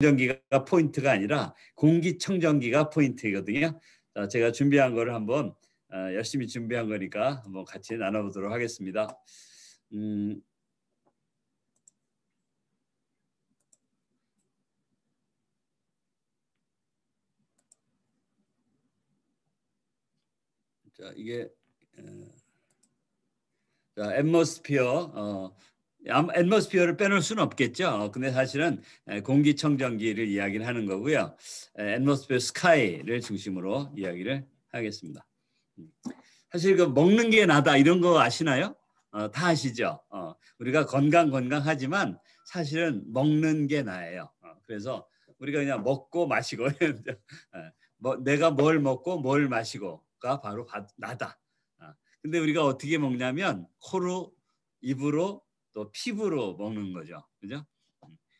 전기가 포인트가 아니라 공기청정기가 포인트거든요. 제가 준비한 거를 한번 어, 열심히 준비한 거니까 한번 같이 나눠보도록 하겠습니다. 음, 자 이게 어, 자, 엠모스피어 어, 앤머스피어를 빼놓을 수는 없겠죠. 근데 사실은 공기청정기를 이야기를 하는 거고요. 앤머스피어 스카이를 중심으로 이야기를 하겠습니다. 사실 그 먹는 게 나다 이런 거 아시나요? 어, 다 아시죠. 어, 우리가 건강 건강하지만 사실은 먹는 게 나예요. 어, 그래서 우리가 그냥 먹고 마시고 예, 어, 뭐, 내가 뭘 먹고 뭘 마시고가 바로 나다. 어, 근데 우리가 어떻게 먹냐면 코로 입으로 또 피부로 먹는 거죠. 그죠?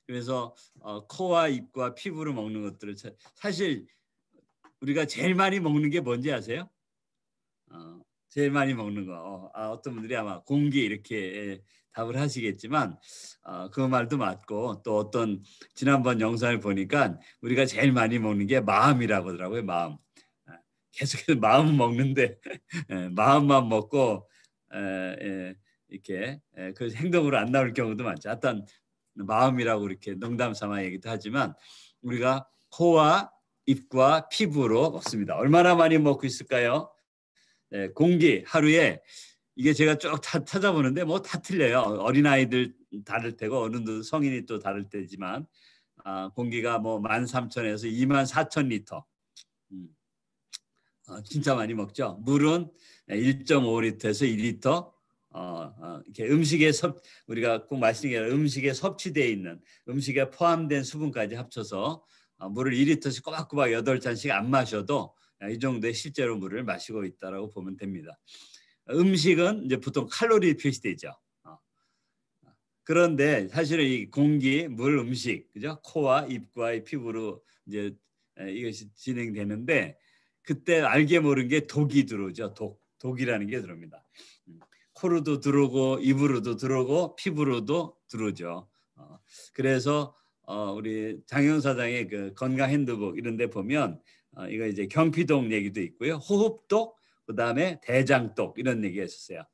그래서 어, 코와 입과 피부로 먹는 것들을 차, 사실 우리가 제일 많이 먹는 게 뭔지 아세요? 어, 제일 많이 먹는 거. 어, 아, 떤 분들이 아마 공기 이렇게 예, 답을 하시겠지만 어, 그 말도 맞고 또 어떤 지난번 영상을 보니까 우리가 제일 많이 먹는 게 마음이라고 하더라고요. 마음. 아, 계속해서 마음 먹는데 예, 마음만 먹고 에, 에, 예, 이렇게 예, 그 행동으로 안 나올 경우도 많죠. 어떤 마음이라고 이렇게 농담 삼아 얘기도 하지만 우리가 코와 입과 피부로 먹습니다. 얼마나 많이 먹고 있을까요? 네, 공기 하루에 이게 제가 쭉 다 찾아보는데 뭐 다 틀려요. 어린 아이들 다를 테고 어른들 성인이 또 다를 테지만 아, 공기가 뭐1 3 0에서2 4 0 0 리터. 음. 아, 진짜 많이 먹죠. 물은 1.5리터에서 2리터, 어, 어, 이렇게 음식에 섭 우리가 꼭말씀드니라 음식에 섭취되어 있는 음식에 포함된 수분까지 합쳐서 어, 물을 2리터씩 꼬박꼬박 8잔씩 안 마셔도 이 정도의 실제로 물을 마시고 있다라고 보면 됩니다. 음식은 이제 보통 칼로리 표시되죠. 어, 어. 그런데 사실은 이 공기, 물, 음식, 그죠? 코와 입과 피부로 이제 이것이 진행되는데 그때 알게 모르는게 독이 들어오죠. 독, 독이라는 게 들어옵니다. 코르도 들어오고 입으로도 들어오고 피부로도 들어오죠. 어, 그래서 어, 우리 장영 사장의 그 건강 핸드북 이런 데 보면 어, 이거 이제 경피독 얘기도 있고요. 호흡독 그다음에 대장독 이런 얘기 했었어요.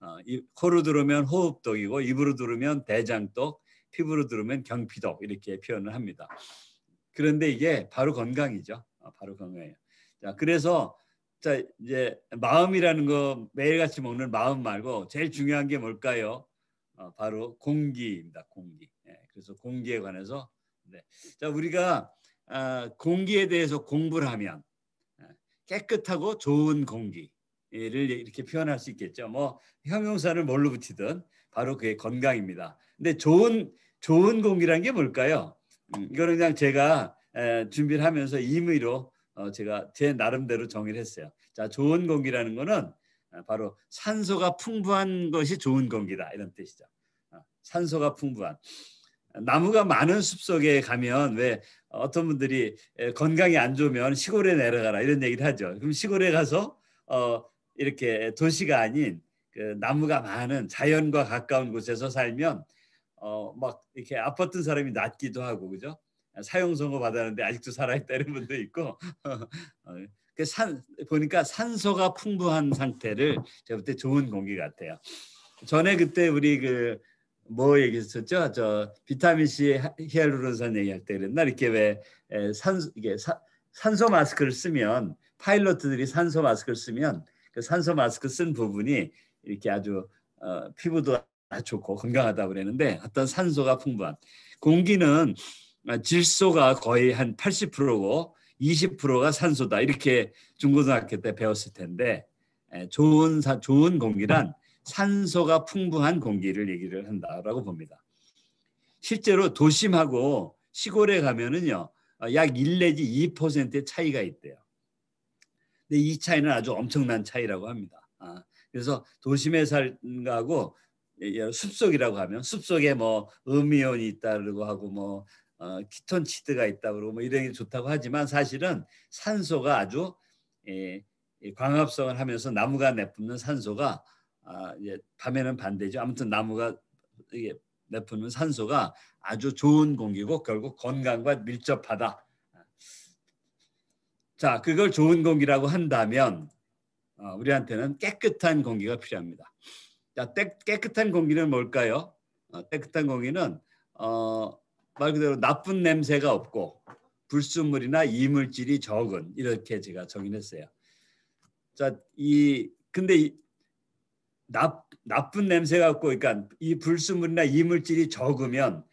어, 이, 코로 들으면 호흡독이고 입으로 들으면 대장독, 피부로 들으면 경피독 이렇게 표현을 합니다. 그런데 이게 바로 건강이죠. 어, 바로 건강이에요. 자, 그래서 자 이제 마음이라는 거 매일같이 먹는 마음 말고 제일 중요한 게 뭘까요? 어, 바로 공기입니다. 공기. 예, 그래서 공기에 관해서 네. 자 우리가 아, 공기에 대해서 공부를 하면 예, 깨끗하고 좋은 공기를 이렇게 표현할 수 있겠죠. 뭐 형용사를 뭘로 붙이든 바로 그게 건강입니다. 근데 좋은 좋은 공기란 게 뭘까요? 음, 이거는 그냥 제가 에, 준비를 하면서 임의로 어 제가 제 나름대로 정의를 했어요. 자, 좋은 공기라는 거는 아, 바로 산소가 풍부한 것이 좋은 공기다 이런 뜻이죠. 아, 산소가 풍부한 나무가 많은 숲속에 가면 왜 어떤 분들이 건강이 안 좋으면 시골에 내려가라 이런 얘기를 하죠. 그럼 시골에 가서 어 이렇게 도시가 아닌 그 나무가 많은 자연과 가까운 곳에서 살면 어막 이렇게 아팠던 사람이 낫기도 하고 그죠? 사형 선고 받았는데 아직도 살아있다 이런 분도 있고 어, 그 산 보니까 산소가 풍부한 상태를 제가 볼때 좋은 공기 같아요. 전에 그때 우리 그 뭐 얘기했었죠? 저 비타민 C 히알루론산 얘기할 때 그랬나 이렇게 왜산 이게 사, 산소 마스크를 쓰면 파일럿들이 산소 마스크를 쓰면 그 산소 마스크 쓴 부분이 이렇게 아주 어, 피부도 좋고 건강하다 그랬는데 어떤 산소가 풍부한 공기는 아, 질소가 거의 한 80%고 20%가 산소다 이렇게 중고등학교 때 배웠을 텐데 좋은 사, 좋은 공기란 산소가 풍부한 공기를 얘기를 한다라고 봅니다. 실제로 도심하고 시골에 가면은요 어, 약1 내지 2%의 차이가 있대요. 근데 이 차이는 아주 엄청난 차이라고 합니다. 아, 그래서 도심에 살하고 예, 숲속이라고 하면 숲속에 뭐 음이온이 있다고 하고 뭐 어, 키톤치드가 있다 그러고 뭐 이런 게 좋다고 하지만 사실은 산소가 아주 예, 광합성을 하면서 나무가 내뿜는 산소가 아, 예, 밤에는 반대죠. 아무튼 나무가 이게 내뿜는 산소가 아주 좋은 공기고 결국 건강과 밀접하다. 자, 그걸 좋은 공기라고 한다면 어, 우리한테는 깨끗한 공기가 필요합니다. 자, 깨, 깨끗한 공기는 뭘까요? 어, 깨끗한 공기는 어, 말 그대로 나쁜 냄새가 없고 불순물이나 이물질이 적은 이렇게 제가 정의했어요. 자, 이 근데 나, 나쁜 냄새가 없고 그러니까 이 불순물이나 이물질이 적으면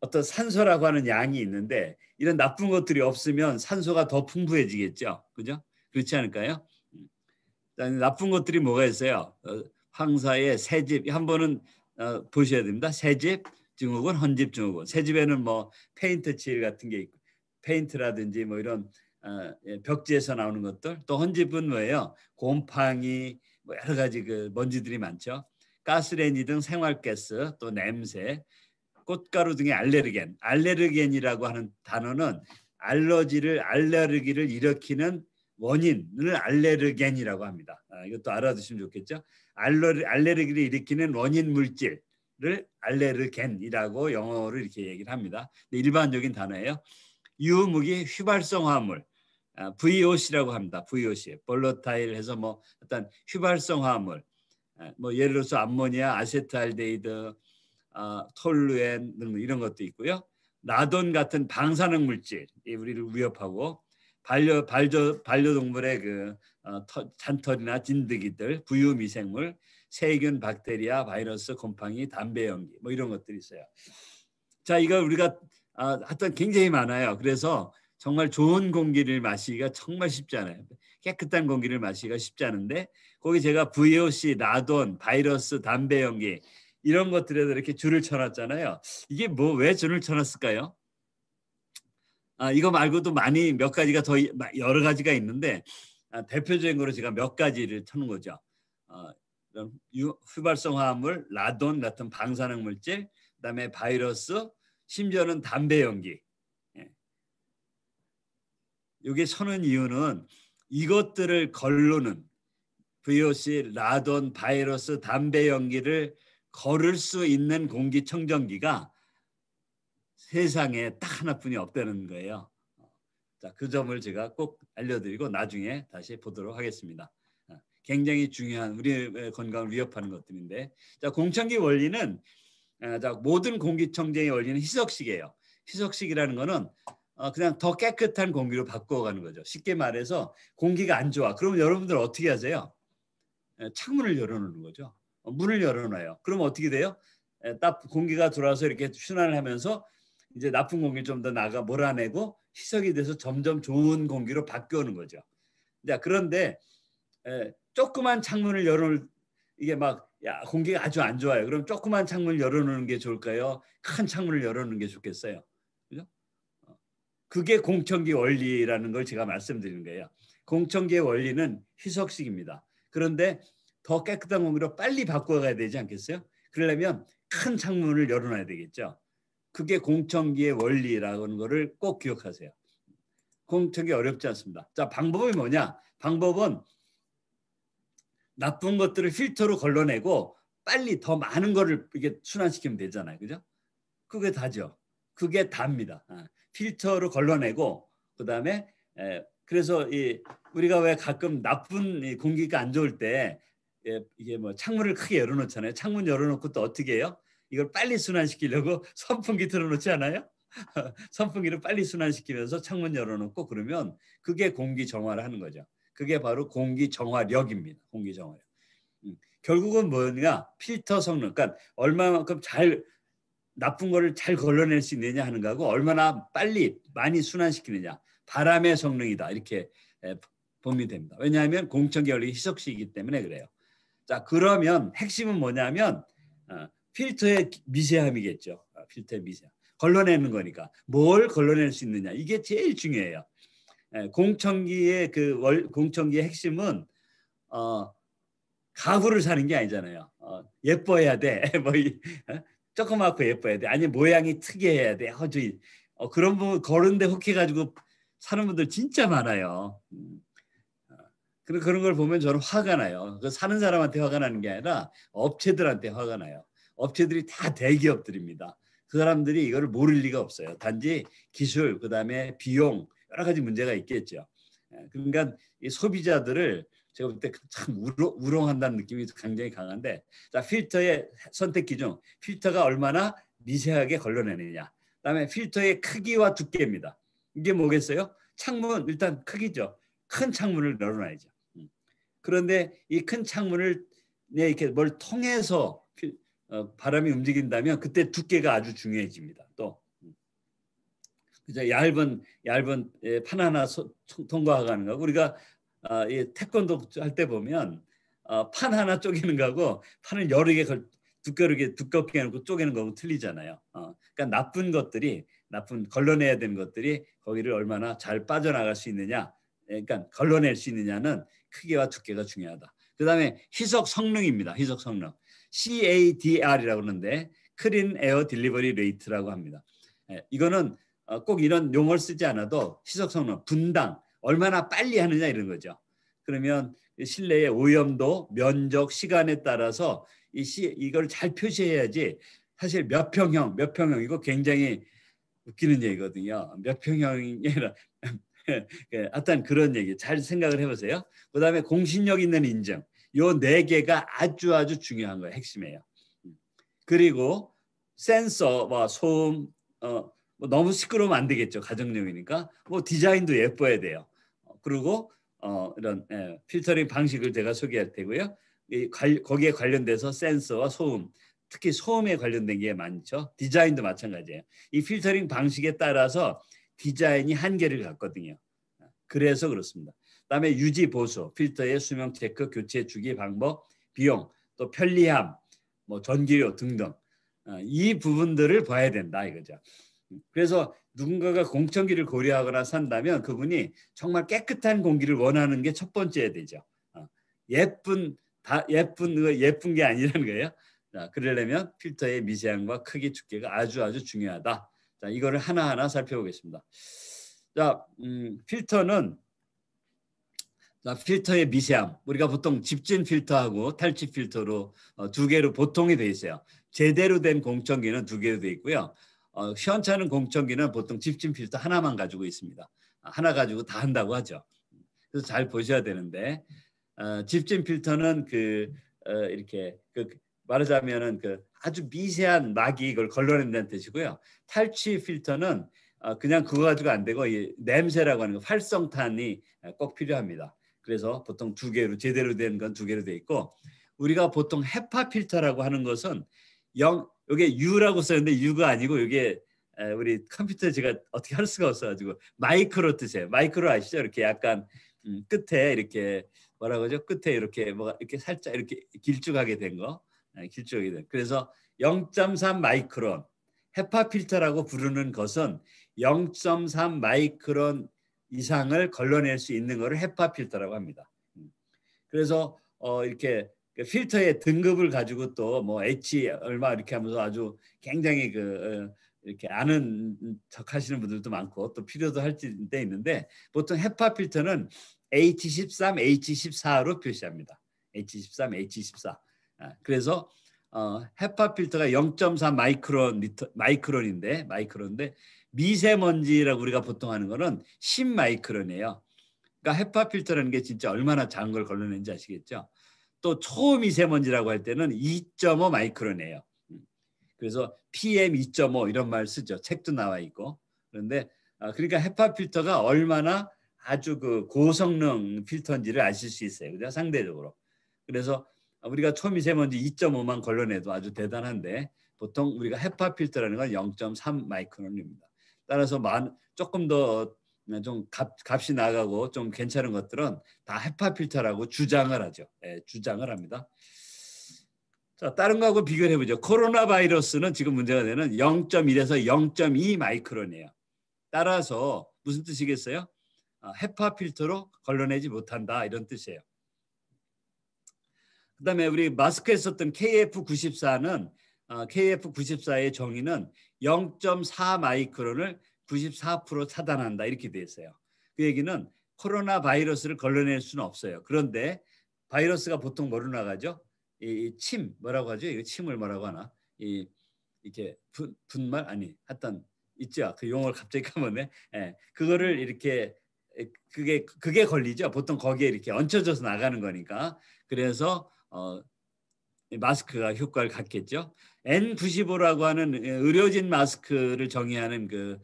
어떤 산소라고 하는 양이 있는데 이런 나쁜 것들이 없으면 산소가 더 풍부해지겠죠. 그죠? 그렇지 않을까요? 음. 나쁜 것들이 뭐가 있어요? 어, 황사의 새집 한 번은 어, 보셔야 됩니다. 새집 증후군, 헌집 증후군. 새 집에는 뭐 페인트 칠 같은 게 있고 페인트라든지 뭐 이런 어, 예, 벽지에서 나오는 것들 또 헌집은 뭐예요? 곰팡이 뭐 여러 가지 그 먼지들이 많죠. 가스레니 등 생활가스 또 냄새 꽃가루 등의 알레르겐 알레르겐이라고 하는 단어는 알러지를 알레르기를 일으키는 원인을 알레르겐이라고 합니다. 아, 이것도 알아두시면 좋겠죠. 알러, 알레르기를 일으키는 원인 물질 를 알레르겐이라고 영어로 이렇게 얘기를 합니다. 일반적인 단어예요. 유무기 휘발성화물 VOC라고 아, 합니다. VOC 볼러타일 해서 뭐 어떤 휘발성화물 아, 뭐 예를 들어서 암모니아, 아세트알데히드, 어, 아, 톨루엔 등 이런 것도 있고요. 라돈 같은 방사능 물질이 우리를 위협하고 반려 반려 반려동물의 그 어, 잔털이나 진드기들, 부유미생물 세균, 박테리아, 바이러스, 곰팡이, 담배 연기 뭐 이런 것들이 있어요. 자, 이거 우리가 아, 하여튼 굉장히 많아요. 그래서 정말 좋은 공기를 마시기가 정말 쉽지 않아요. 깨끗한 공기를 마시기가 쉽지 않은데 거기 제가 VOC, 라돈, 바이러스, 담배 연기 이런 것들에도 이렇게 줄을 쳐놨잖아요. 이게 뭐 왜 줄을 쳐놨을까요? 아, 이거 말고도 많이 몇 가지가 더 여러 가지가 있는데 아, 대표적인 거로 제가 몇 가지를 쳐놓은 거죠. 어, 휘발성화합물, 라돈 같은 방사능 물질, 그다음에 바이러스, 심지어는 담배 연기. 이게 예. 서는 이유는 이것들을 걸르는 VOC, 라돈, 바이러스, 담배 연기를 걸을 수 있는 공기청정기가 세상에 딱 하나뿐이 없다는 거예요. 자, 그 점을 제가 꼭 알려드리고 나중에 다시 보도록 하겠습니다. 굉장히 중요한 우리의 건강을 위협하는 것들인데 자 공청기 원리는 아, 자 모든 공기청정의 원리는 희석식이에요. 희석식이라는 거는 어, 그냥 더 깨끗한 공기로 바꿔가는 거죠. 쉽게 말해서 공기가 안 좋아. 그럼 여러분들 어떻게 하세요? 예, 창문을 열어놓는 거죠. 어, 문을 열어놔요. 그럼 어떻게 돼요? 예, 딱 공기가 들어와서 이렇게 순환을 하면서 이제 나쁜 공기 좀 더 나가 몰아내고 희석이 돼서 점점 좋은 공기로 바뀌어오는 거죠. 자, 그런데 예, 조그만 창문을 열어놓을 이게 막 야, 공기가 아주 안 좋아요. 그럼 조그만 창문을 열어놓는 게 좋을까요? 큰 창문을 열어놓는 게 좋겠어요. 그죠? 어. 그게 공청기 원리라는 걸 제가 말씀드리는 거예요. 공청기의 원리는 희석식입니다. 그런데 더 깨끗한 공기로 빨리 바꿔가야 되지 않겠어요? 그러려면 큰 창문을 열어놔야 되겠죠. 그게 공청기의 원리라는 거를 꼭 기억하세요. 공청기 어렵지 않습니다. 자, 방법이 뭐냐? 방법은 나쁜 것들을 필터로 걸러내고 빨리 더 많은 거를 이게 순환시키면 되잖아요. 그죠? 그게 다죠. 그게 답니다. 아, 필터로 걸러내고 그다음에 에, 그래서 이 우리가 왜 가끔 나쁜 공기가 안 좋을 때 예, 이게 뭐 창문을 크게 열어놓잖아요. 창문 열어놓고 또 어떻게 해요? 이걸 빨리 순환시키려고 선풍기 틀어놓지 않아요? 선풍기를 빨리 순환시키면서 창문 열어놓고 그러면 그게 공기 정화를 하는 거죠. 그게 바로 공기 정화력입니다. 공기 정화력. 음. 결국은 뭐냐? 필터 성능. 그러니까 얼마만큼 잘 나쁜 거를 잘 걸러낼 수 있느냐 하는 거고 얼마나 빨리 많이 순환시키느냐. 바람의 성능이다. 이렇게 보면 됩니다. 왜냐하면 공천기 원 희석시이기 때문에 그래요. 자, 그러면 핵심은 뭐냐면 어, 필터의 미세함이겠죠. 아, 필터의 미세함. 걸러내는 거니까 뭘 걸러낼 수 있느냐 이게 제일 중요해요. 예, 공청기의 그 월, 공청기의 핵심은 어, 가구를 사는 게 아니잖아요. 어, 예뻐야 돼. 뭐 어? 조그맣고 예뻐야 돼. 아니 모양이 특이해야 돼. 허주 어, 그런 분 거른데 혹해가지고 사는 분들 진짜 많아요. 그런 음, 어, 그런 걸 보면 저는 화가 나요. 그 사는 사람한테 화가 나는 게 아니라 업체들한테 화가 나요. 업체들이 다 대기업들입니다. 그 사람들이 이거를 모를 리가 없어요. 단지 기술, 그 다음에 비용, 여러 가지 문제가 있겠죠. 예, 그러니까 이 소비자들을 제가 볼 때 참 우롱, 한다는 느낌이 굉장히 강한데 자 필터의 선택 기준 필터가 얼마나 미세하게 걸러내느냐 그다음에 필터의 크기와 두께입니다 이게 뭐겠어요 창문 일단 크기죠 큰 창문을 열어놔야죠 음. 그런데 이 큰 창문을 네, 이렇게 뭘 통해서 어, 바람이 움직인다면 그때 두께가 아주 중요해집니다 또 그저 얇은 얇은 예, 판 하나 통과하는 거 우리가 아, 이 태권도 할 때 보면 아, 판 하나 쪼개는 거하고 판을 여러 개 두껍게 두껍게 해놓고 쪼개는 거하고 틀리잖아요. 어, 그러니까 나쁜 것들이 나쁜 걸러내야 되는 것들이 거기를 얼마나 잘 빠져나갈 수 있느냐, 예, 그러니까 걸러낼 수 있느냐는 크기와 두께가 중요하다. 그다음에 희석 성능입니다. 희석 성능 CADR이라고 하는데 크린 에어 딜리버리 레이트라고 합니다. 예, 이거는 어, 꼭 이런 용어를 쓰지 않아도 시속 성능, 분당, 얼마나 빨리 하느냐 이런 거죠. 그러면 실내의 오염도 면적 시간에 따라서 이 시, 이걸 잘 표시해야지 사실 몇 평형 몇 평형 이거 굉장히 웃기는 얘기거든요. 몇 평형이 라 하여튼 그런 얘기 잘 생각을 해보세요. 그다음에 공신력 있는 인증 요 네 개가 아주 아주 중요한 거예요. 핵심이에요. 음. 그리고 센서와 소음 어, 뭐 너무 시끄러우면 안 되겠죠. 가정용이니까. 뭐 디자인도 예뻐야 돼요. 어, 그리고 어, 이런 예, 필터링 방식을 제가 소개할 테고요. 이, 관, 거기에 관련돼서 센서와 소음, 특히 소음에 관련된 게 많죠. 디자인도 마찬가지예요. 이 필터링 방식에 따라서 디자인이 한계를 갖거든요. 아, 그래서 그렇습니다. 그다음에 유지 보수, 필터의 수명 체크, 교체 주기 방법, 비용, 또 편리함, 뭐 전기료 등등 아, 이 부분들을 봐야 된다 이거죠. 그래서 누군가가 공청기를 고려하거나 산다면 그분이 정말 깨끗한 공기를 원하는 게 첫 번째 되죠. 어, 예쁜 다 예쁜 그 예쁜 게 아니라는 거예요. 자, 그러려면 필터의 미세함과 크기 두께가 아주 아주 중요하다. 자, 이거를 하나하나 살펴보겠습니다. 자, 음, 필터는 자, 필터의 미세함. 우리가 보통 집진 필터하고 탈취 필터로 어, 두 개로 보통이 되 있어요. 제대로 된 공청기는 두 개로 되 있고요. 어, 시원찮은 공청기는 보통 집진 필터 하나만 가지고 있습니다. 아, 하나 가지고 다 한다고 하죠. 그래서 잘 보셔야 되는데 어, 집진 필터는 그 어, 이렇게 그 말하자면은 그 아주 미세한 막이 이걸 걸러낸다는 뜻이고요. 탈취 필터는 어, 그냥 그거 가지고 안 되고 이 냄새라고 하는 거 그 활성탄이 어, 꼭 필요합니다. 그래서 보통 두 개로 제대로 된 건 두 개로 돼 있고 우리가 보통 헤파 필터라고 하는 것은 영 이게 U라고 써있는데 U가 아니고 이게 우리 컴퓨터 제가 어떻게 할 수가 없어가지고 마이크로 뜻이에요. 마이크로 아시죠? 이렇게 약간 음, 끝에 이렇게 뭐라고 하죠? 끝에 이렇게 뭐가 이렇게 살짝 이렇게 길쭉하게 된 거, 네, 길쭉하 된. 그래서 0.3 마이크론 헤파 필터라고 부르는 것은 0.3 마이크론 이상을 걸러낼 수 있는 것을 헤파 필터라고 합니다. 음. 그래서 어, 이렇게 그 필터의 등급을 가지고 또 뭐 H 얼마 이렇게 하면서 아주 굉장히 그 어, 이렇게 아는 척 하시는 분들도 많고 또 필요도 할 때 있는데 보통 헤파 필터는 H13, H14로 표시합니다. H13, H14. 아, 그래서 어, 헤파 필터가 0.4 마이크론 리터, 마이크론인데 마이크론인데 미세먼지라고 우리가 보통 하는 거는 10 마이크론이에요. 그러니까 헤파 필터라는 게 진짜 얼마나 작은 걸 걸러낸지 아시겠죠? 또 초미세먼지라고 할 때는 2.5 마이크론이에요. 그래서 PM 2.5 이런 말 쓰죠. 책도 나와 있고. 그런데 아, 그러니까 헤파 필터가 얼마나 아주 그 고성능 필터인지를 아실 수 있어요. 그러니 상대적으로. 그래서 우리가 초미세먼지 2.5만 걸러내도 아주 대단한데 보통 우리가 헤파 필터라는 건 0.3 마이크론입니다. 따라서 만, 조금 더 네, 좀 값, 값이 나가고 좀 괜찮은 것들은 다 헤파 필터라고 주장을 하죠. 예, 주장을 합니다. 자, 다른 거하고 비교를 해보죠. 코로나 바이러스는 지금 문제가 되는 0.1에서 0.2 마이크론이에요. 따라서 무슨 뜻이겠어요? 어, 헤파 필터로 걸러내지 못한다 이런 뜻이에요. 그다음에 우리 마스크에 썼던 KF94는 KF94의 어, 정의는 0.4 마이크론을 94% 차단한다 이렇게 돼 있어요. 그 얘기는 코로나 바이러스를 걸러낼 수는 없어요. 그런데 바이러스가 보통 뭐로 나가죠? 이 침 뭐라고 하죠? 이 침을 뭐라고 하나? 이 이렇게 분, 분말 아니 하여 있죠. 그 용어를 갑자기 까먹네. 예. 그거를 이렇게 그게 그게 걸리죠. 보통 거기에 이렇게 얹혀져서 나가는 거니까. 그래서 어 마스크가 효과를 갖겠죠. N95라고 하는 예, 의료진 마스크를 정의하는 그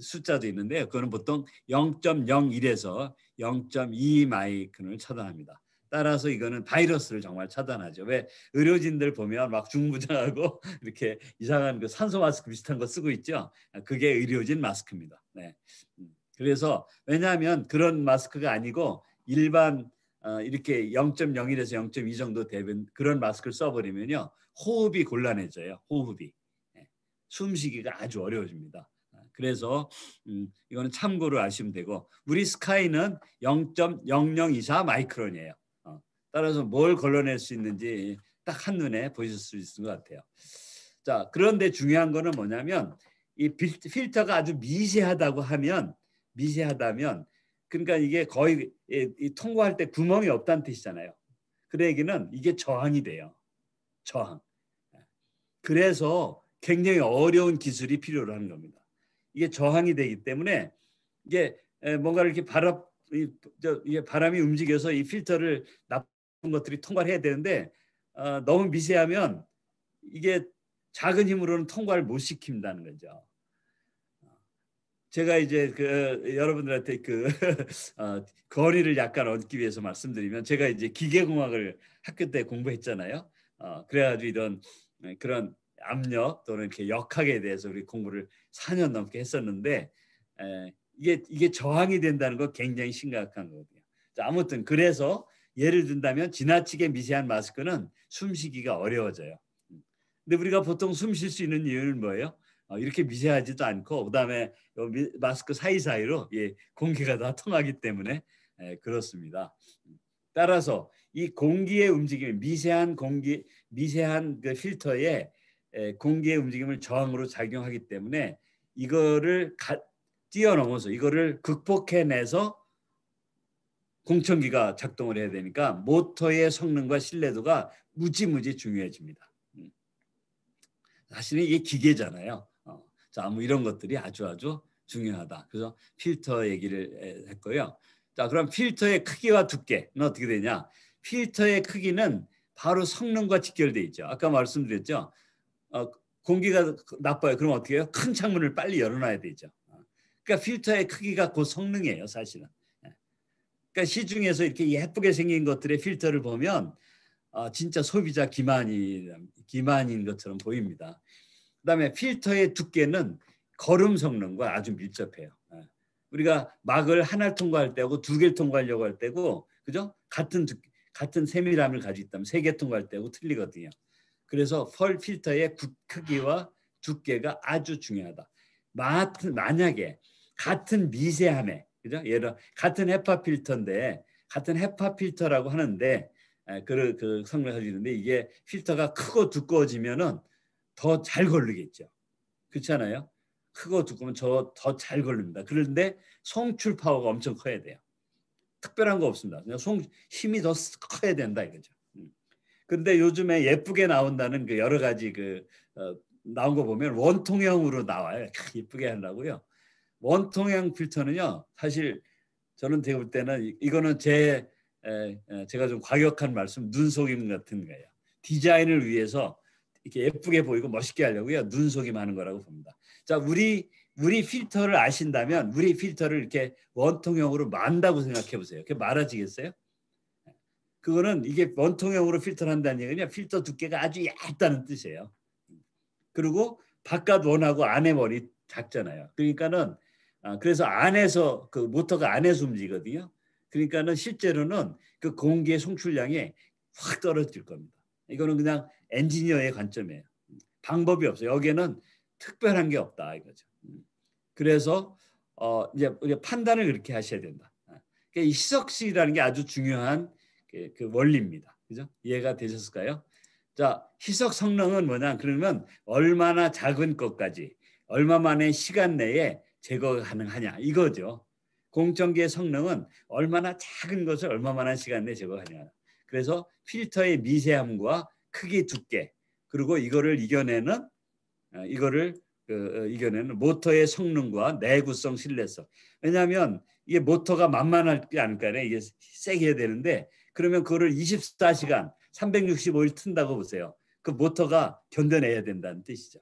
숫자도 있는데요. 그거는 보통 0.01에서 0.2 마이크론을 차단합니다. 따라서 이거는 바이러스를 정말 차단하죠. 왜 의료진들 보면 막 중부장하고 이렇게 이상한 그 산소 마스크 비슷한 거 쓰고 있죠. 그게 의료진 마스크입니다. 네. 음. 그래서 왜냐하면 그런 마스크가 아니고 일반 어, 이렇게 0.01에서 0.2 정도 되는 그런 마스크를 써버리면요 호흡이 곤란해져요. 호흡이 네. 숨쉬기가 아주 어려워집니다. 그래서 음, 이거는 참고로 아시면 되고 우리 스카이는 0.0024 마이크론이에요. 어, 따라서 뭘 걸러낼 수 있는지 딱 한눈에 보실 수 있을 것 같아요. 자, 그런데 중요한 거는 뭐냐면 이 필터가 아주 미세하다고 하면 미세하다면 그러니까 이게 거의 통과할 때 구멍이 없다는 뜻이잖아요. 그래 얘기는 이게 저항이 돼요. 저항. 그래서 굉장히 어려운 기술이 필요로 하는 겁니다. 이게 저항이 되기 때문에 이게 뭔가 이렇게 바람 이게 바람이 움직여서 이 필터를 나쁜 것들이 통과를 해야 되는데 어, 너무 미세하면 이게 작은 힘으로는 통과를 못 시킨다는 거죠. 제가 이제 그 어, 여러분들한테 그 어, 거리를 약간 얻기 위해서 말씀드리면 제가 이제 기계공학을 학교 때 공부했잖아요. 어, 그래가지고 이런 어, 그런 압력 또는 이렇게 역학에 대해서 우리 공부를 4년 넘게 했었는데 에, 이게 이게 저항이 된다는 거 굉장히 심각한 거거든요. 자, 아무튼 그래서 예를 든다면 지나치게 미세한 마스크는 숨쉬기가 어려워져요. 음. 근데 우리가 보통 숨 쉴 수 있는 이유는 뭐예요? 어, 이렇게 미세하지도 않고 그다음에 미, 마스크 사이사이로 예, 공기가 다 통하기 때문에 예, 그렇습니다. 음. 따라서 이 공기의 움직임, 미세한 공기, 미세한 그 필터에 공기의 움직임을 저항으로 작용하기 때문에 이거를 가, 뛰어넘어서 이거를 극복해내서 공청기가 작동을 해야 되니까 모터의 성능과 신뢰도가 무지무지 중요해집니다. 음. 사실은 이게 기계잖아요. 어, 자, 뭐 이런 것들이 아주 아주 중요하다. 그래서 필터 얘기를 했고요. 자, 그럼 필터의 크기와 두께는 어떻게 되냐? 필터의 크기는 바로 성능과 직결돼 있죠. 아까 말씀드렸죠. 어, 공기가 나빠요. 그럼 어떻게 해요? 큰 창문을 빨리 열어놔야 되죠. 어. 그러니까 필터의 크기가 그 성능이에요, 사실은. 예. 그러니까 시중에서 이렇게 예쁘게 생긴 것들의 필터를 보면 어, 진짜 소비자 기만이 기만인 것처럼 보입니다. 그다음에 필터의 두께는 걸음 성능과 아주 밀접해요. 예. 우리가 막을 하나를 통과할 때고 두 개를 통과하려고 할 때고 그죠? 같은 같은 세밀함을 가지고 있다면 세 개 통과할 때고 틀리거든요. 그래서 펄 필터의 크기와 두께가 아주 중요하다. 만약에 같은 미세함에 그죠? 예를 같은 헤파 필터인데 같은 헤파 필터라고 하는데 그, 그 성능을 살리는데 이게 필터가 크고 두꺼워지면은 더 잘 걸리겠죠. 그렇잖아요. 크고 두꺼우면 저더잘 걸립니다. 그런데 송출 파워가 엄청 커야 돼요. 특별한 거 없습니다. 그냥 송 힘이 더 커야 된다 이거죠. 근데 요즘에 예쁘게 나온다는 그 여러 가지 그 어, 나온 거 보면 원통형으로 나와요. 예쁘게 하려고요. 원통형 필터는요. 사실 저는 대울 때는 이거는 제 에, 에, 제가 좀 과격한 말씀 눈속임 같은 거예요. 디자인을 위해서 이렇게 예쁘게 보이고 멋있게 하려고요. 눈속임하는 거라고 봅니다. 자, 우리 우리 필터를 아신다면 우리 필터를 이렇게 원통형으로 만다고 생각해 보세요. 그게 많아지겠어요? 그거는 이게 원통형으로 필터를 한다는 얘기냐 필터 두께가 아주 얇다는 뜻이에요. 그리고 바깥 원하고 안의 머리 작잖아요. 그러니까는 아, 그래서 안에서 그 모터가 안에서 움직이거든요. 그러니까는 실제로는 그 공기의 송출량이 확 떨어질 겁니다. 이거는 그냥 엔지니어의 관점이에요. 방법이 없어요. 여기에는 특별한 게 없다 이거죠. 그래서 어 이제 우리 판단을 그렇게 하셔야 된다. 그러니까 이 희석식이라는 게 아주 중요한 그, 그, 원리입니다. 그죠? 이해가 되셨을까요? 자, 희석 성능은 뭐냐? 그러면 얼마나 작은 것까지 얼마만의 시간 내에 제거가 능하냐 이거죠. 공정기의 성능은 얼마나 작은 것을 얼마만한 시간 내에 제거하냐. 그래서 필터의 미세함과 크기 두께 그리고 이거를 이겨내는 어, 이거를 그, 이겨내는 모터의 성능과 내구성 신뢰성. 왜냐하면 이게 모터가 만만하지 않을까요? 이게 세게 해야 되는데 그러면 그거를 24시간 365일 튼다고 보세요. 그 모터가 견뎌내야 된다는 뜻이죠.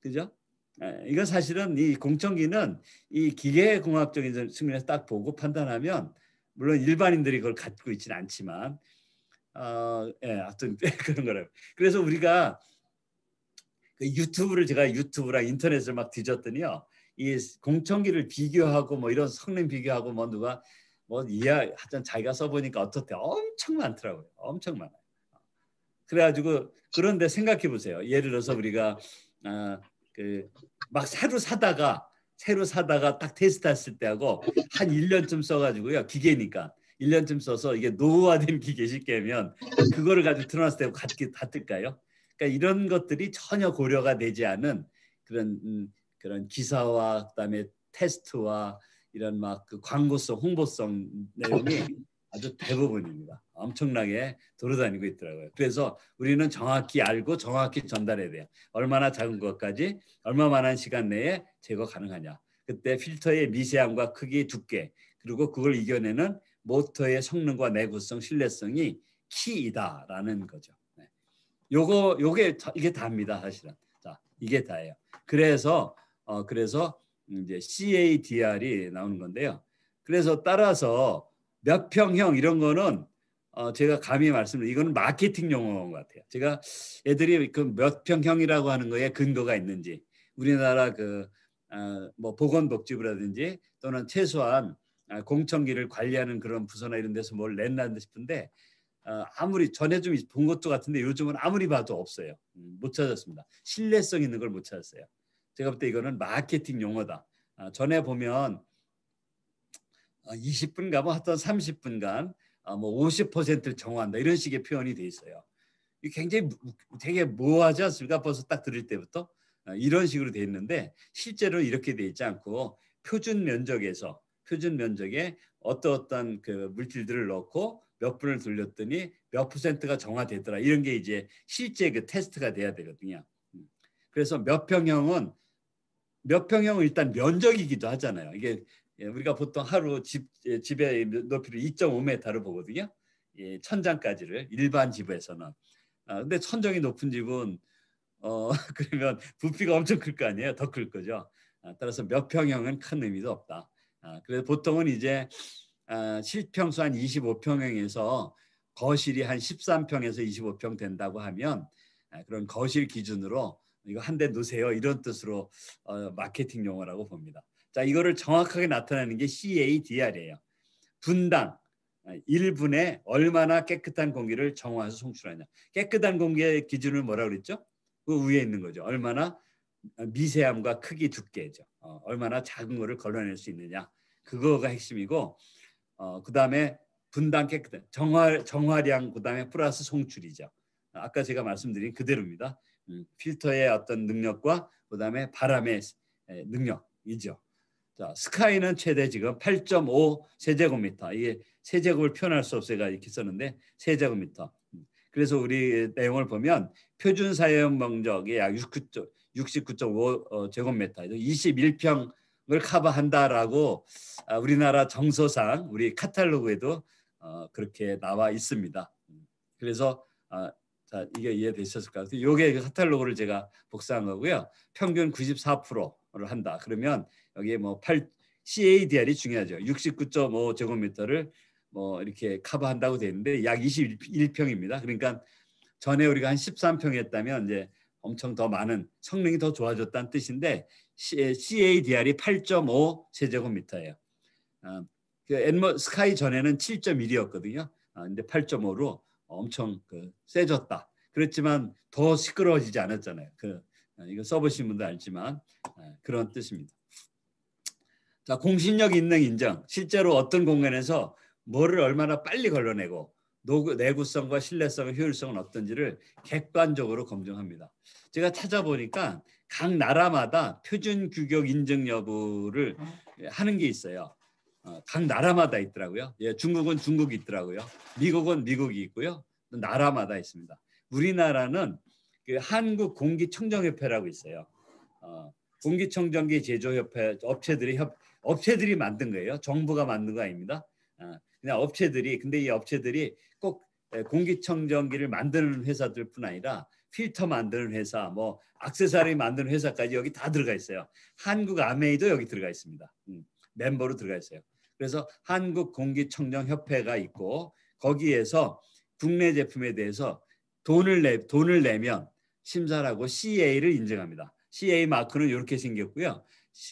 그죠? 예, 이건 사실은 이 공청기는 이 기계공학적인 측면에서 딱 보고 판단하면 물론 일반인들이 그걸 갖고 있지는 않지만 어, 예, 하여튼 그런 거라고. 그래서 우리가 그 유튜브를 제가 유튜브랑 인터넷을 막 뒤졌더니요. 이 공청기를 비교하고 뭐 이런 성능 비교하고 뭐 누가 뭐 이야 하여튼 자기가 써보니까 어떻대 엄청 많더라고요. 엄청 많아요. 그래가지고 그런데 생각해 보세요. 예를 들어서 우리가 아, 그 막 새로 사다가 새로 사다가 딱 테스트했을 때하고 한 1년쯤 써가지고요. 기계니까 1년쯤 써서 이게 노후화된 기계 쉽게면 그거를 가지고 틀어놨을 때 같이 같을까요? 그러니까 이런 것들이 전혀 고려가 되지 않은 그런 음, 그런 기사와 그다음에 테스트와 이런 막그 광고성 홍보성 내용이 어, 네. 아주 대부분입니다. 엄청나게 돌아다니고 있더라고요. 그래서 우리는 정확히 알고 정확히 전달해야 돼요. 얼마나 작은 것까지 얼마만한 시간 내에 제거 가능하냐. 그때 필터의 미세함과 크기, 두께 그리고 그걸 이겨내는 모터의 성능과 내구성, 신뢰성이 키이다라는 거죠. 네. 요거 요게 이게 다입니다, 사실은. 자, 이게 다예요. 그래서 어 그래서 이제 CADR이 나오는 건데요. 그래서 따라서 몇 평형 이런 거는 어 제가 감히 말씀을 이거는 마케팅 용어인 것 같아요. 제가 애들이 그 몇 평형이라고 하는 거에 근거가 있는지 우리나라 그뭐 아, 어 보건복지부라든지 또는 최소한 아, 공청기를 관리하는 그런 부서나 이런 데서 뭘 냈나 싶은데 어 아무리 전에 좀 본 것도 같은데 요즘은 아무리 봐도 없어요. 음, 못 찾았습니다. 신뢰성 있는 걸 못 찾았어요. 제가 볼 때 이거는 마케팅 용어다. 아, 전에 보면 20분간 어, 뭐하여 30분간 아, 뭐 50%를 어, 뭐 정한다 이런 식의 표현이 돼 있어요. 굉장히 되게 뭐하지 않습니까? 벌써 딱 들을 때부터 아, 이런 식으로 돼 있는데 실제로 이렇게 돼 있지 않고 표준 면적에서 표준 면적에 어떠어떤 그 물질들을 넣고 몇 분을 돌렸더니 몇 퍼센트가 정화되더라 이런 게 이제 실제 그 테스트가 돼야 되거든요. 음. 그래서 몇 평형은 몇 평형은 일단 면적이기도 하잖아요. 이게 예, 우리가 보통 하루 집, 예, 집의 높이를 2 5 m 를 보거든요. 예, 천장까지를 일반 집에서는. 아, 근데 천정이 높은 집은 어, 그러면 부피가 엄청 클 거 아니에요? 더 클 거죠. 아, 따라서 몇 평형은 큰 의미도 없다. 아, 그래서 보통은 이제 아, 실평수 한 25평형에서 거실이 한 13평에서 25평 된다고 하면 아, 그런 거실 기준으로 이거 한 대 놓으세요. 이런 뜻으로 어, 마케팅 용어라고 봅니다. 자, 이거를 정확하게 나타내는 게 CADR이에요. 분당 1분에 아, 얼마나 깨끗한 공기를 정화해서 송출하냐. 깨끗한 공기의 기준을 뭐라 그랬죠? 그 위에 있는 거죠. 얼마나 미세함과 크기 두께죠. 어, 얼마나 작은 거를 걸러낼 수 있느냐. 그거가 핵심이고 어, 그다음에 분당 깨끗한 정화 정화량 그다음에 플러스 송출이죠. 아까 제가 말씀드린 그대로입니다. 음, 필터의 어떤 능력과 그다음에 바람의 능력이죠. 자, 스카이는 최대 지금 8.5 세제곱미터. 이게 세제곱을 표현할 수 없어가 이렇게 썼는데 세제곱미터. 음, 그래서 우리 내용을 보면 표준 사용 면적이 약69.5 어, 제곱미터. 21평 을 커버한다라고 아, 우리나라 정서상 우리 카탈로그에도 어, 그렇게 나와 있습니다. 음, 그래서 아, 자, 이게 이해되셨을까요? 요게 그 카탈로그를 제가 복사한 거고요. 평균 94%를 한다. 그러면 여기에 뭐 8, CADR이 중요하죠. 69.5 제곱미터를 뭐 이렇게 커버한다고 돼 있는데 약 21평입니다. 그러니까 전에 우리가 한1 3평이다면 이제 엄청 더 많은 성능이 더 좋아졌다는 뜻인데 CADR이 8.5 세제곱미터예요. 아, 그 엔머 스카이 전에는 7.1이었거든요. 아, 근데 8.5로 엄청 그 세졌다. 그렇지만 더 시끄러워지지 않았잖아요. 그 아, 이거 써보신 분들 알지만 아, 그런 뜻입니다. 자, 공신력 있는 인정. 실제로 어떤 공간에서 뭐를 얼마나 빨리 걸러내고 노구, 내구성과 신뢰성, 효율성은 어떤지를 객관적으로 검증합니다. 제가 찾아보니까 각 나라마다 표준 규격 인증 여부를 하는 게 있어요. 어, 각 나라마다 있더라고요. 예, 중국은 중국이 있더라고요. 미국은 미국이 있고요. 나라마다 있습니다. 우리나라는 그 한국 공기청정협회라고 있어요. 어, 공기청정기 제조협회 업체들이 협, 업체들이 만든 거예요. 정부가 만든 거 아닙니다. 어, 그냥 업체들이 근데 이 업체들이 꼭 예, 공기청정기를 만드는 회사들뿐 아니라 필터 만드는 회사, 뭐 악세사리 만드는 회사까지 여기 다 들어가 있어요. 한국 아메이도 여기 들어가 있습니다. 음. 멤버로 들어가 있어요. 그래서 한국공기청정협회가 있고 거기에서 국내 제품에 대해서 돈을 내 돈을 내면 심사라고 CA를 인증합니다. CA 마크는 이렇게 생겼고요.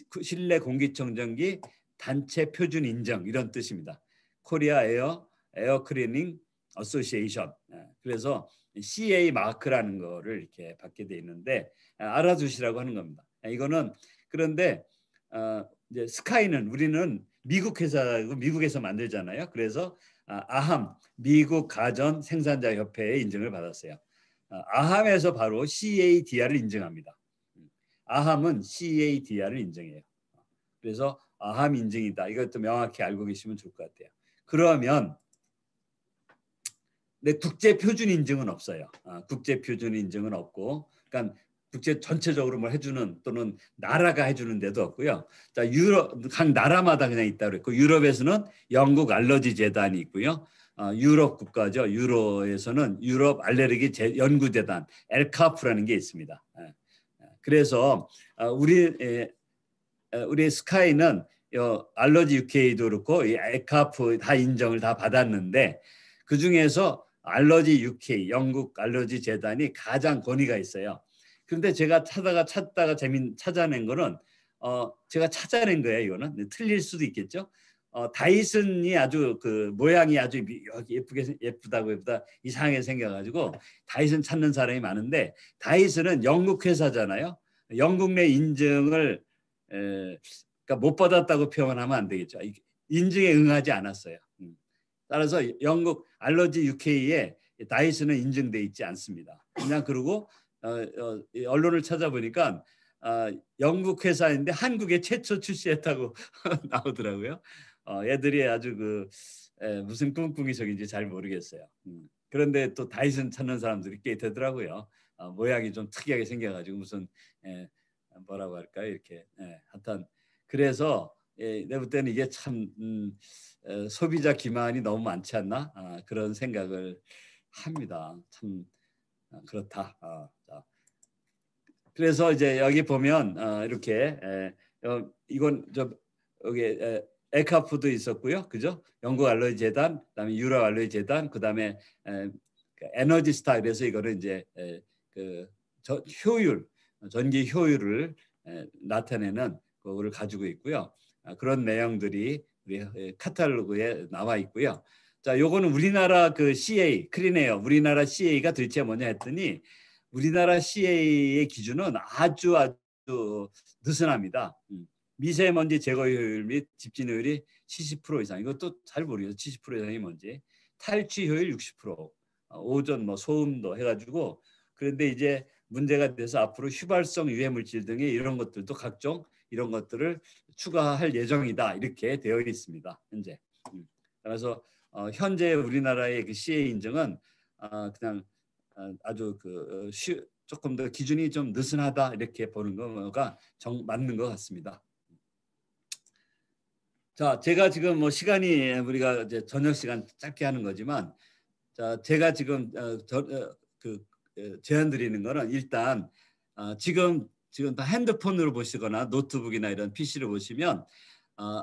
그 실내 공기청정기 단체 표준 인정 이런 뜻입니다. 코리아 에어 에어 클리닝 어소시에이션. 예, 그래서 CA 마크라는 거를 이렇게 받게 돼 있는데 아, 알아두시라고 하는 겁니다. 예, 이거는 그런데 어, 이제 스카이는 우리는 미국 회사고 미국에서 만들잖아요. 그래서 아, 아함 미국 가전 생산자 협회의 인증을 받았어요. 아, 아함에서 바로 CADR을 인증합니다. 아함은 CADR을 인증해요. 그래서 아함 인증이다. 이것도 명확히 알고 계시면 좋을 것 같아요. 그러면 국제 표준 인증은 없어요. 아, 국제 표준 인증은 없고, 그러니까 국제 전체적으로 뭘 뭐 해주는 또는 나라가 해주는 데도 없고요. 자 유럽 각 나라마다 그냥 있다 그랬고 그 유럽에서는 영국 알러지 재단이 있고요. 어, 유럽 국가죠. 유로에서는 유럽 알레르기 재, 연구재단 엘카프라는 게 있습니다. 예, 예. 그래서 어, 우리 에, 예, 어, 우리 스카이는 요 알러지 UK도 그렇고 이 엘카프 다 인정을 다 받았는데 그 중에서 알러지 UK 영국 알러지 재단이 가장 권위가 있어요. 그런데 제가 찾다가 찾다가 재민 찾아낸 거는 어 제가 찾아낸 거예요. 이거는 틀릴 수도 있겠죠. 어 다이슨이 아주 그 모양이 아주 예쁘게 예쁘다고 예쁘다 이상하게 생겨가지고 다이슨 찾는 사람이 많은데 다이슨은 영국 회사잖아요. 영국 내 인증을 에, 그러니까 못 받았다고 표현하면 안 되겠죠. 인증에 응하지 않았어요. 음. 따라서 영국 알러지 UK에 다이슨은 인증돼 있지 않습니다. 그냥 그리고 어, 어 언론을 찾아보니까 아, 영국 회사인데 한국에 최초 출시했다고 나오더라고요. 어, 애들이 아주 그 에, 무슨 꿍꿍이적인지 잘 모르겠어요. 음. 그런데 또 다이슨 찾는 사람들이 꽤 되더라고요. 아, 모양이 좀 특이하게 생겨가지고 무슨 에, 뭐라고 할까 이렇게 에, 하여튼 그래서 예, 내볼 때는 이게 참 음, 에, 소비자 기만이 너무 많지 않나 아, 그런 생각을 합니다. 참 아, 그렇다. 아. 그래서 이제 여기 보면 어, 이렇게 에, 어, 이건 저 여기 에, 에카프도 있었고요, 그죠? 영국 알로이 재단, 그다음에 유럽 알로이 재단, 그다음에 에, 그 에너지 스타일에서 이거는 이제 에, 그 저, 효율, 전기 효율을 에, 나타내는 그거를 가지고 있고요. 아, 그런 내용들이 우리 카탈로그에 나와 있고요. 자, 요거는 우리나라 그 CA, 크리네요. 우리나라 CA가 대체 뭐냐 했더니 우리나라 CA의 기준은 아주 아주 느슨합니다. 음. 미세먼지 제거 율및 집진 효율이 70% 이상. 이것도 잘 모르겠어요. 70% 이상이 뭔지. 탈취 효율 60%. 오전 뭐 소음도 해가지고 그런데 이제 문제가 돼서 앞으로 휘발성 유해 물질 등의 이런 것들도 각종 이런 것들을 추가할 예정이다 이렇게 되어 있습니다 현재. 음. 그래서 어, 현재 우리나라의 그 CA 인증은 아, 그냥 어, 아주 그 쉬, 어, 조금 더 기준이 좀 느슨하다 이렇게 보는 거가 정 맞는 것 같습니다. 자, 제가 지금 뭐 시간이 우리가 이제 저녁 시간 짧게 하는 거지만 자, 제가 지금 어, 저, 어, 그 제안 드리는 거는 일단 어, 지금 지금 다 핸드폰으로 보시거나 노트북이나 이런 PC를 보시면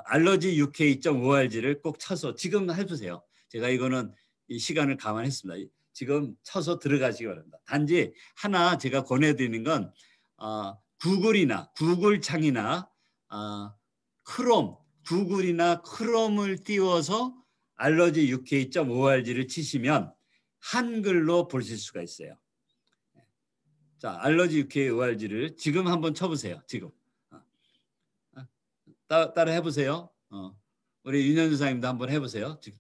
알러지 UK.org를 꼭 쳐서 지금 해보세요. 제가 이거는 이 시간을 감안했습니다. 지금 쳐서 들어가시기 바랍니다. 단지 하나 제가 권해드리는 건 어, 구글이나 구글 창이나 어, 크롬, 구글이나 크롬을 띄워서 알러지 UK.org를 치시면 한글로 보실 수가 있어요. 자, 알러지 UK.org를 지금 한번 쳐보세요. 지금. 어, 어, 따, 따라 해보세요. 어. 우리 윤현주 사님도 한번 해보세요. 지금.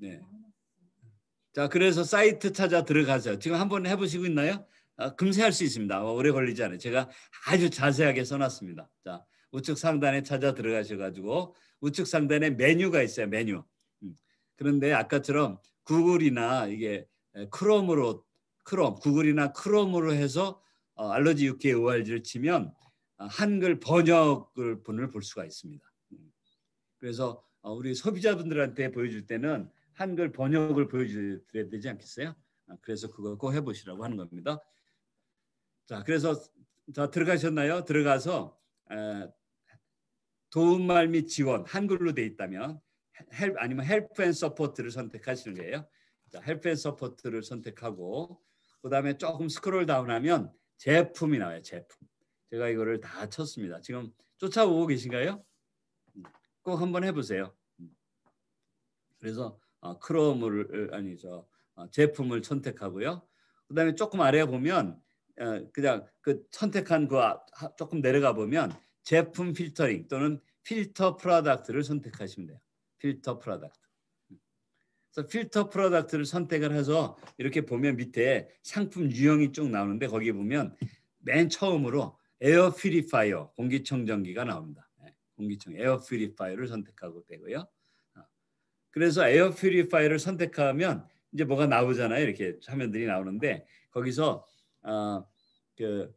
네. 자, 그래서 사이트 찾아 들어가세요. 지금 한 번 해보시고 있나요? 아, 금세 할 수 있습니다. 오래 걸리지 않아요. 제가 아주 자세하게 써놨습니다. 자, 우측 상단에 찾아 들어가셔가지고 우측 상단에 메뉴가 있어요. 메뉴. 음, 그런데 아까처럼 구글이나 이게 크롬으로 크롬, 구글이나 크롬으로 해서 어, 알러지 육해 ORG를 치면 어, 한글 번역을 분을 볼 수가 있습니다. 음, 그래서 어, 우리 소비자분들한테 보여줄 때는 한글 번역을 보여드려야 되지 않겠어요? 아, 그래서 그거 꼭 해보시라고 하는 겁니다. 자, 그래서 자 들어가셨나요? 들어가서 에, 도움말 및 지원 한글로 돼 있다면 헬 아니면 헬프 앤 서포트를 선택하시는 거예요. 자, 헬프 앤 서포트를 선택하고 그다음에 조금 스크롤 다운하면 제품이 나와요. 제품. 제가 이거를 다 쳤습니다. 지금 쫓아오고 계신가요? 음, 꼭 한번 해보세요. 음. 그래서 어, 크롬을 어, 아니 죠 어, 제품을 선택하고요. 그다음에 조금 아래에 보면 어, 그냥 그 선택한 그 아, 조금 내려가 보면 제품 필터링 또는 필터 프로덕트를 선택하시면 돼요. 필터 프로덕트. 그래서 필터 프로덕트를 선택을 해서 이렇게 보면 밑에 상품 유형이 쭉 나오는데 거기 보면 맨 처음으로 에어 퓨리파이어 공기청정기가 나옵니다. 예, 공기청 에어 퓨리파이어를 선택하고 되고요. 그래서 에어 퓨리파이를 선택하면 이제 뭐가 나오잖아요. 이렇게 화면들이 나오는데 거기서 어, 그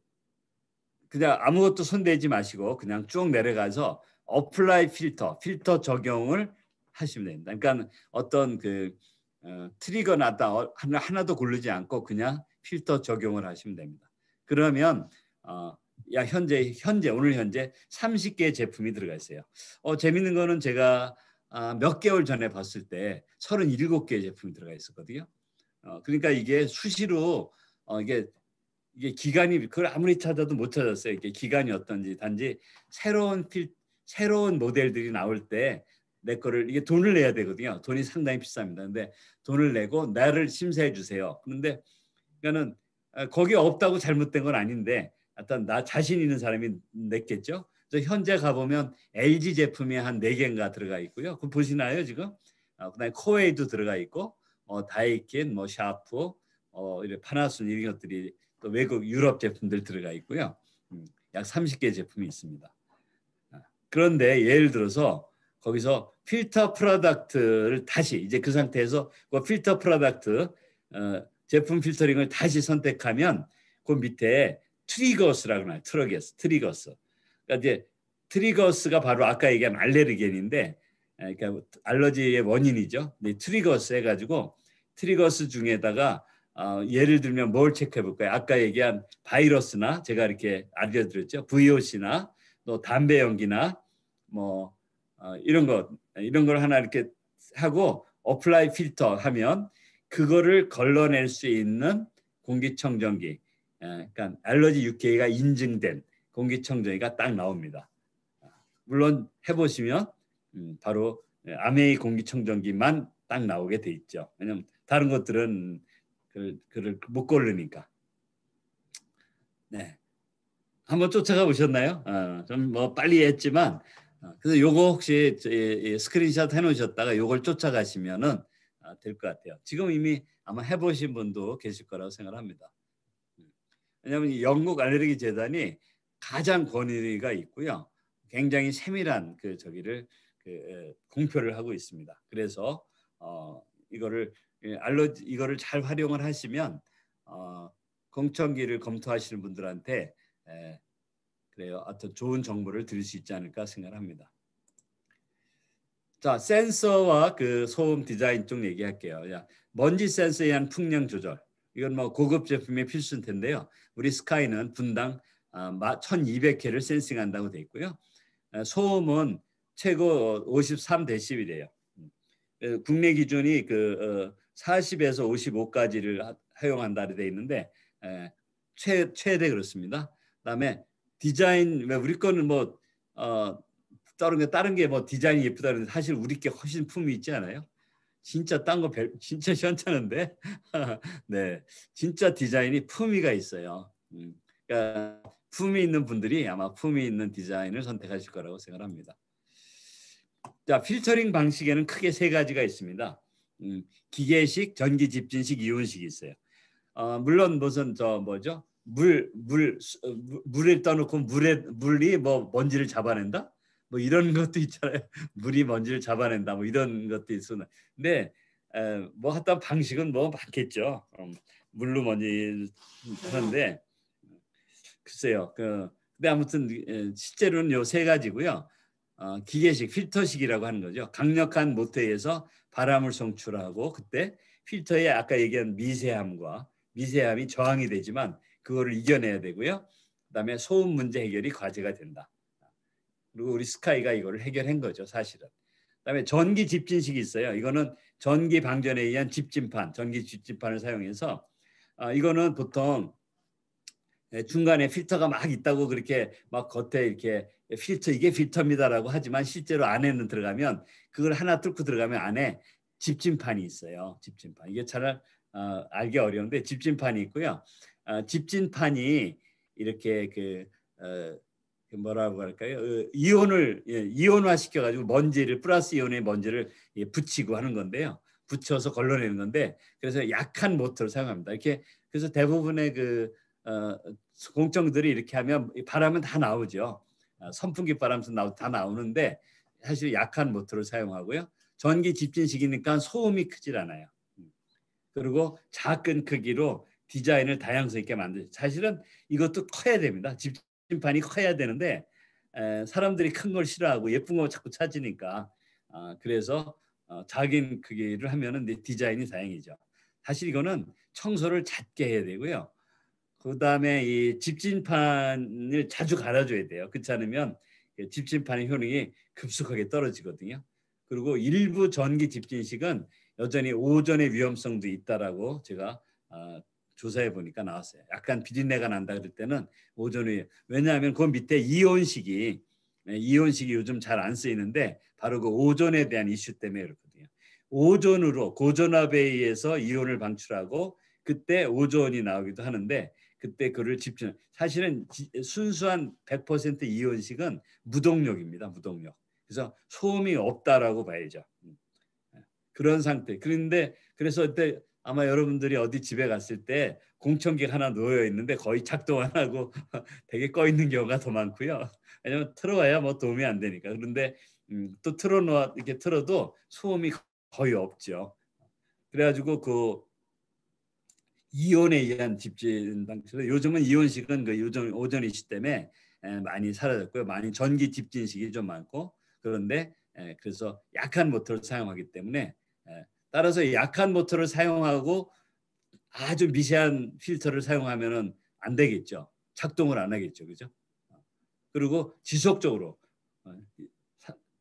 그냥 아무것도 손대지 마시고 그냥 쭉 내려가서 어플라이 필터, 필터 적용을 하시면 됩니다. 그러니까 어떤 그 어, 트리거 나다 어, 하나, 하나도 고르지 않고 그냥 필터 적용을 하시면 됩니다. 그러면 어, 야 현재 현재 오늘 현재 30개의 제품이 들어가 있어요. 어, 재밌는 거는 제가 아, 몇 개월 전에 봤을 때 37개의 제품이 들어가 있었거든요. 어, 그러니까 이게 수시로 어, 이게 이게 기간이 그걸 아무리 찾아도 못 찾았어요. 이게 기간이 어떤지 단지 새로운 필 새로운 모델들이 나올 때 내 거를 이게 돈을 내야 되거든요. 돈이 상당히 비쌉니다. 근데 돈을 내고 나를 심사해 주세요. 그런데 그러니까는 어, 거기 없다고 잘못된 건 아닌데 일단 나 자신 있는 사람이 냈겠죠. 현재 가보면 LG 제품이 한 네개인가 들어가 있고요. 그 보시나요 지금? 어, 그다음에 코웨이도 들어가 있고 어, 다이킨, 뭐 샤프, 어, 이런 파나손 이런 것들이 또 외국 유럽 제품들 들어가 있고요. 음, 약 30개 제품이 있습니다. 아, 그런데 예를 들어서 거기서 필터 프로덕트를 다시 이제 그 상태에서 그 필터 프로덕트 어, 제품 필터링을 다시 선택하면 그 밑에 트리거스라고 나요. 트러게스, 트리거스. 그러니까 이제 트리거스가 바로 아까 얘기한 알레르겐인데 그러니까 알러지의 원인이죠. 네, 트리거스 해가지고 트리거스 중에다가 어, 예를 들면 뭘 체크해 볼까요? 아까 얘기한 바이러스나 제가 이렇게 알려드렸죠. VOC나 또 담배 연기나 뭐 어, 이런 것 이런 걸 하나 이렇게 하고 어플라이 필터 하면 그거를 걸러낼 수 있는 공기청정기, 그러니까 알러지 UK가 인증된 공기청정기가 딱 나옵니다. 물론 해보시면 음, 바로 아메이 예, 공기청정기만 딱 나오게 돼 있죠. 왜냐면 다른 것들은 그를, 못 고르니까. 네, 한번 쫓아가 보셨나요? 어, 아, 좀뭐 빨리 했지만 아, 그래서 요거 혹시 예, 예, 스크린샷 해놓으셨다가 요걸 쫓아가시면은 아, 될것 같아요. 지금 이미 아마 해보신 분도 계실 거라고 생각합니다. 음. 왜냐하면 영국 알레르기 재단이 가장 권위가 있고요. 굉장히 세밀한 그 저기를 그 공표를 하고 있습니다. 그래서 어, 이거를 예, 알러 이거를 잘 활용을 하시면 어, 공청기를 검토하시는 분들한테 에, 그래요. 어떤 좋은 정보를 드릴 수 있지 않을까 생각합니다. 자, 센서와 그 소음 디자인 쪽 얘기할게요. 야, 먼지 센서에 의한 풍량 조절. 이건 뭐 고급 제품의 필수인 텐데요. 우리 스카이는 분당 1200회를 어, 센싱한다고 돼 있고요. 어, 소음은 최고 5 3데시벨요 음. 그 국내 기준이 그 40에서 어, 55까지를 허용한다 돼 있는데 최 최대 그렇습니다. 그다음에 디자인 우리 거는 뭐 어, 다른 게 다른 게 뭐 디자인이 예쁘다는데 사실 우리 게 훨씬 품이 있지 않아요? 진짜 딴 거 진짜 시원찮은데 네 진짜 디자인이 품위가 있어요. 음. 그러니까 품이 있는 분들이 아마 품이 있는 디자인을 선택하실 거라고 생각합니다. 자, 필터링 방식에는 크게 세 가지가 있습니다. 음, 기계식, 전기 집진식, 이온식이 있어요. 어, 물론 무슨 저 뭐죠? 물, 물, 어, 물에 떠놓고 물에 물이 뭐 먼지를 잡아낸다? 뭐 이런 것도 있잖아요. 물이 먼지를 잡아낸다. 뭐 이런 것도 있으나. 근데 에, 뭐 하다 방식은 뭐 많겠죠. 음, 물로 먼지 하는데 글쎄요. 그 근데 아무튼 실제로는 요 세 가지고요. 어, 기계식 필터식이라고 하는 거죠. 강력한 모태에서 바람을 송출하고 그때 필터에 아까 얘기한 미세함과 미세함이 저항이 되지만 그거를 이겨내야 되고요. 그다음에 소음 문제 해결이 과제가 된다. 그리고 우리 스카이가 이거를 해결한 거죠, 사실은. 그다음에 전기 집진식이 있어요. 이거는 전기 방전에 의한 집진판, 전기 집진판을 사용해서 아, 이거는 보통 예, 중간에 필터가 막 있다고 그렇게 막 겉에 이렇게 필터 이게 필터입니다라고 하지만 실제로 안에는 들어가면 그걸 하나 뚫고 들어가면 안에 집진판이 있어요. 집진판 이게 잘 어, 알기 어려운데 집진판이 있고요. 어, 집진판이 이렇게 그 어, 그 뭐라고 할까요? 어, 이온을 예, 이온화 시켜가지고 먼지를 플러스 이온의 먼지를 예, 붙이고 하는 건데요. 붙여서 걸러내는 건데 그래서 약한 모터를 사용합니다. 이렇게 그래서 대부분의 그 어, 공정들이 이렇게 하면 바람은 다 나오죠. 어, 선풍기 바람도 나오, 다 나오는데 사실 약한 모터를 사용하고요. 전기 집진식이니까 소음이 크질 않아요. 음. 그리고 작은 크기로 디자인을 다양성 있게 만들. 사실은 이것도 커야 됩니다. 집진판이 커야 되는데 에, 사람들이 큰 걸 싫어하고 예쁜 거 자꾸 찾으니까 아, 그래서 어, 작은 크기를 하면은 디자인이 다양이죠. 사실 이거는 청소를 잦게 해야 되고요. 그다음에 이 집진판을 자주 갈아줘야 돼요. 그렇지 않으면 집진판의 효능이 급속하게 떨어지거든요. 그리고 일부 전기 집진식은 여전히 오전의 위험성도 있다라고 제가 어, 조사해 보니까 나왔어요. 약간 비린내가 난다 그럴 때는 오전에 왜냐하면 그 밑에 이온식이 네, 이온식이 요즘 잘 안 쓰이는데 바로 그오전에 대한 이슈 때문에 그렇거든요. 오전으로 고전압에 의해서 이온을 방출하고 그때 오전이 나오기도 하는데 그때 그를 집중. 사실은 순수한 100% 이혼식은 무동력입니다. 무동력. 그래서 소음이 없다라고 봐야죠. 음. 예. 그런 상태. 그런데 그래서 그때 아마 여러분들이 어디 집에 갔을 때 공청기 하나 놓여 있는데 거의 작동 안 하고 되게 꺼 있는 경우가 더 많고요. 왜냐하면 틀어와야 뭐 도움이 안 되니까. 그런데 음, 또 틀어놓아 이렇게 틀어도 소음이 거의 없죠. 그래가지고 그 이온에 의한 집진 방식으로 요즘은 이온식은 그 요즘 오전이시 때문에 많이 사라졌고요. 많이 전기 집진식이 좀 많고 그런데 그래서 약한 모터를 사용하기 때문에 따라서 약한 모터를 사용하고 아주 미세한 필터를 사용하면은 안 되겠죠. 작동을 안 하겠죠. 그죠? 어. 그리고 지속적으로 어,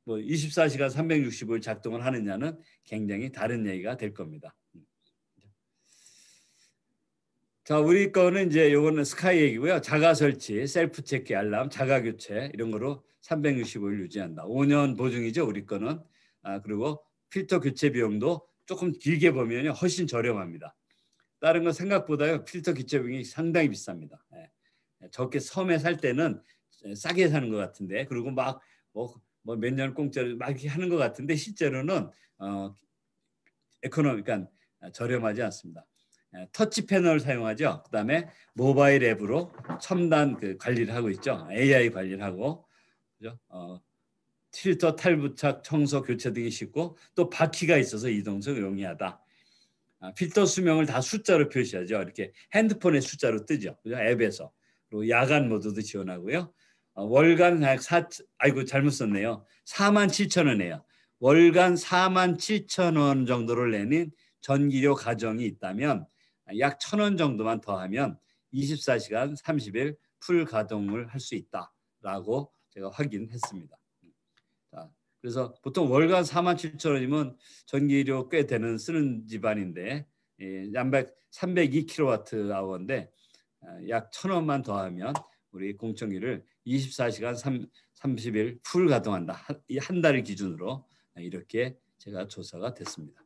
뭐 24시간 365일 작동을 하느냐는 굉장히 다른 얘기가 될 겁니다. 자, 우리 거는 이제 요거는 스카이 얘기고요. 자가 설치, 셀프 체크 알람, 자가 교체 이런 거로 365일 유지한다. 5년 보증이죠, 우리 거는. 아, 그리고 필터 교체 비용도 조금 길게 보면 훨씬 저렴합니다. 다른 건 생각보다 필터 교체 비용이 상당히 비쌉니다. 예. 예. 적게 섬에 살 때는 싸게 사는 것 같은데 그리고 막뭐뭐몇 년 공짜로 막 이렇게 하는 것 같은데 실제로는 어 에코노미 그러니까 저렴하지 않습니다. 예, 터치 패널을 사용하죠. 그다음에 모바일 앱으로 첨단 그 관리를 하고 있죠. AI 관리를 하고 그죠? 어, 필터 탈부착, 청소, 교체 등이 쉽고 또 바퀴가 있어서 이동성 용이하다. 아, 필터 수명을 다 숫자로 표시하죠. 이렇게 핸드폰의 숫자로 뜨죠. 그죠? 앱에서. 그리고 야간 모드도 지원하고요. 어, 월간 사 아이고 잘못 썼네요. 4만 7천 원이에요. 월간 4만 7천 원 정도를 내는 전기료 가정이 있다면 약천원 정도만 더하면 24시간 30일 풀 가동을 할 수 있다라고 제가 확인했습니다. 그래서 보통 월간 4만 7천 원이면 전기료 꽤 되는 쓰는 집안인데 예, 양백 302kWh인데 아, 약 1,000원만 더하면 우리 공청기를 24시간 3, 30일 풀 가동한다. 한 달을 기준으로 이렇게 제가 조사가 됐습니다.